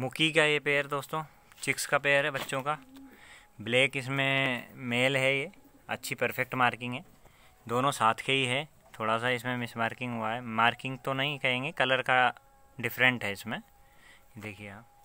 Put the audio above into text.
मुकी का ये पेयर दोस्तों चिक्स का पेयर है बच्चों का ब्लैक इसमें मेल है ये अच्छी परफेक्ट मार्किंग है दोनों साथ के ही है थोड़ा सा इसमें मिस मार्किंग हुआ है मार्किंग तो नहीं कहेंगे कलर का डिफरेंट है इसमें देखिए आप